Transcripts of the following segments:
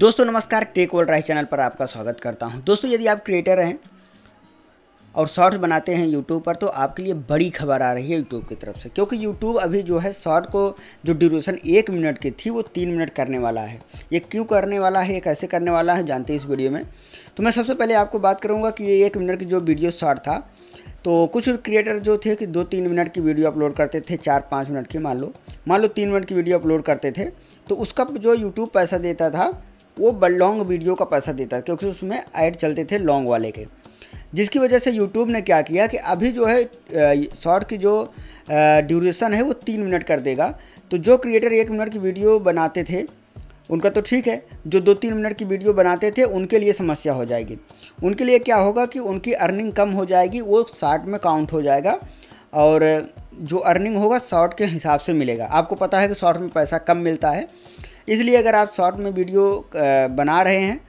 दोस्तों नमस्कार tech world right channel पर आपका स्वागत करता हूं दोस्तों यदि आप क्रिएटर हैं और शॉर्ट्स बनाते हैं यूट्यूब पर तो आपके लिए बड़ी खबर आ रही है यूट्यूब की तरफ से क्योंकि यूट्यूब अभी जो है शॉर्ट को जो ड्यूरेशन एक मिनट की थी वो तीन मिनट करने वाला है ये क्यों करने वाला है ये कैसे करने वाला है जानते हैं इस वीडियो में तो मैं सबसे पहले आपको बात करूँगा कि ये एक मिनट की जो वीडियो शॉर्ट था तो कुछ क्रिएटर जो थे कि दो तीन मिनट की वीडियो अपलोड करते थे चार पाँच मिनट की मान लो मान लो तीन मिनट की वीडियो अपलोड करते थे तो उसका जो यूट्यूब पैसा देता था वो लॉन्ग वीडियो का पैसा देता है क्योंकि उसमें ऐड चलते थे लॉन्ग वाले के जिसकी वजह से यूट्यूब ने क्या किया कि अभी जो है शॉर्ट की जो ड्यूरेशन है वो तीन मिनट कर देगा तो जो क्रिएटर एक मिनट की वीडियो बनाते थे उनका तो ठीक है जो दो तीन मिनट की वीडियो बनाते थे उनके लिए समस्या हो जाएगी उनके लिए क्या होगा कि उनकी अर्निंग कम हो जाएगी वो शार्ट में काउंट हो जाएगा और जो अर्निंग होगा शॉर्ट के हिसाब से मिलेगा आपको पता है कि शॉर्ट में पैसा कम मिलता है इसलिए अगर आप शॉर्ट में वीडियो बना रहे हैं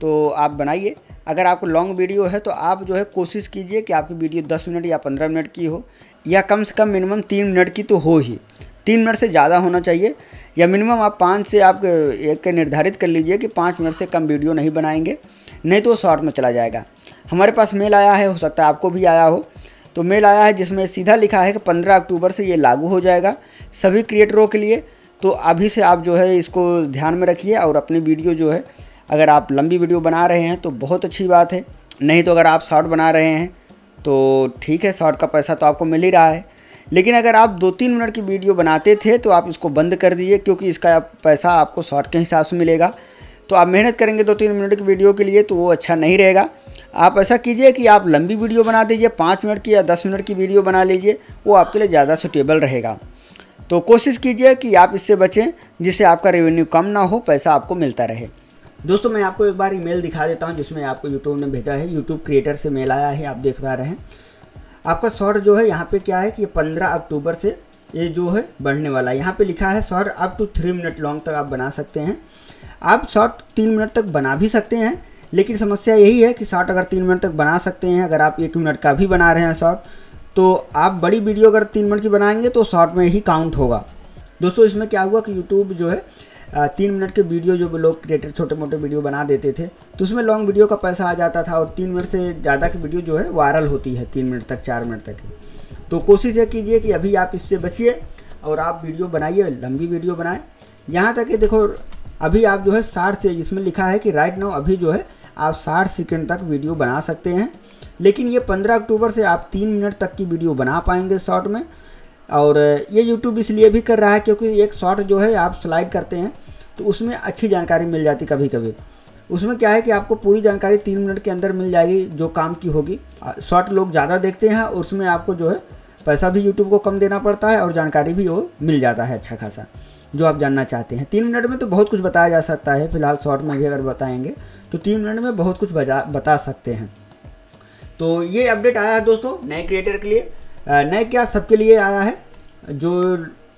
तो आप बनाइए अगर आपको लॉन्ग वीडियो है तो आप जो है कोशिश कीजिए कि आपकी वीडियो 10 मिनट या 15 मिनट की हो या कम से कम मिनिमम तीन मिनट की तो हो ही तीन मिनट से ज़्यादा होना चाहिए या मिनिमम आप पाँच से आप एक निर्धारित कर लीजिए कि पाँच मिनट से कम वीडियो नहीं बनाएंगे नहीं तो वो शॉर्ट में चला जाएगा हमारे पास मेल आया है हो सकता है आपको भी आया हो तो मेल आया है जिसमें सीधा लिखा है कि पंद्रह अक्टूबर से ये लागू हो जाएगा सभी क्रिएटरों के लिए तो अभी से आप जो है इसको ध्यान में रखिए और अपनी वीडियो जो है अगर आप लंबी वीडियो बना रहे हैं तो बहुत अच्छी बात है नहीं तो अगर आप शॉर्ट बना रहे हैं तो ठीक है शॉर्ट का पैसा तो आपको मिल ही रहा है लेकिन अगर आप दो तीन मिनट की वीडियो बनाते थे तो आप इसको बंद कर दीजिए क्योंकि इसका पैसा आपको शॉर्ट के हिसाब से मिलेगा तो आप मेहनत करेंगे दो तीन मिनट की वीडियो के लिए तो वो अच्छा नहीं रहेगा आप ऐसा कीजिए कि आप लंबी वीडियो बना दीजिए पाँच मिनट की या दस मिनट की वीडियो बना लीजिए वो आपके लिए ज़्यादा सुटेबल रहेगा तो कोशिश कीजिए कि आप इससे बचें जिससे आपका रेवेन्यू कम ना हो पैसा आपको मिलता रहे दोस्तों मैं आपको एक बार ईमेल दिखा देता हूँ जिसमें आपको यूट्यूब ने भेजा है यूट्यूब क्रिएटर से मेल आया है आप देख पा रहे हैं आपका शॉर्ट जो है यहाँ पे क्या है कि पंद्रह अक्टूबर से ये जो है बढ़ने वाला है यहाँ पे लिखा है short up to three minute long तक आप बना सकते हैं आप शॉर्ट तीन मिनट तक बना भी सकते हैं लेकिन समस्या यही है कि शॉर्ट अगर तीन मिनट तक बना सकते हैं अगर आप एक मिनट का भी बना रहे हैं शॉर्ट तो आप बड़ी वीडियो अगर तीन मिनट की बनाएंगे तो शॉर्ट में ही काउंट होगा दोस्तों इसमें क्या हुआ कि यूट्यूब जो है तीन मिनट के वीडियो जो लोग क्रिएटर छोटे मोटे वीडियो बना देते थे तो उसमें लॉन्ग वीडियो का पैसा आ जाता था और तीन मिनट से ज़्यादा की वीडियो जो है वायरल होती है तीन मिनट तक चार मिनट तक तो कोशिश ये कीजिए कि अभी आप इससे बचिए और आप वीडियो बनाइए लंबी वीडियो बनाएं यहाँ तक कि देखो अभी आप जो है साठ से इसमें लिखा है कि राइट नाउ अभी जो है आप साठ सेकेंड तक वीडियो बना सकते हैं लेकिन ये पंद्रह अक्टूबर से आप तीन मिनट तक की वीडियो बना पाएंगे शॉर्ट में और ये यूट्यूब इसलिए भी कर रहा है क्योंकि एक शॉर्ट जो है आप स्लाइड करते हैं तो उसमें अच्छी जानकारी मिल जाती कभी कभी उसमें क्या है कि आपको पूरी जानकारी तीन मिनट के अंदर मिल जाएगी जो काम की होगी शॉर्ट लोग ज़्यादा देखते हैं और उसमें आपको जो है पैसा भी यूट्यूब को कम देना पड़ता है और जानकारी भी वो मिल जाता है अच्छा खासा जो आप जानना चाहते हैं तीन मिनट में तो बहुत कुछ बताया जा सकता है फिलहाल शॉर्ट में भी अगर बताएंगे तो तीन मिनट में बहुत कुछ बता सकते हैं तो ये अपडेट आया है दोस्तों नए क्रिएटर के लिए नए क्या सबके लिए आया है जो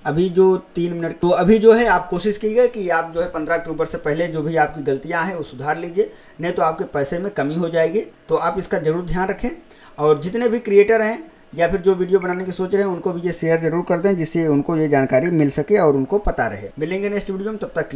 अभी जो तीन मिनट तो अभी जो है आप कोशिश कीजिए कि आप जो है पंद्रह अक्टूबर से पहले जो भी आपकी गलतियां हैं वो सुधार लीजिए नहीं तो आपके पैसे में कमी हो जाएगी तो आप इसका ज़रूर ध्यान रखें और जितने भी क्रिएटर हैं या फिर जो वीडियो बनाने की सोच रहे हैं उनको भी ये शेयर जरूर कर दें जिससे उनको ये जानकारी मिल सके और उनको पता रहे मिलेंगे नेक्स्ट वीडियो में तब तक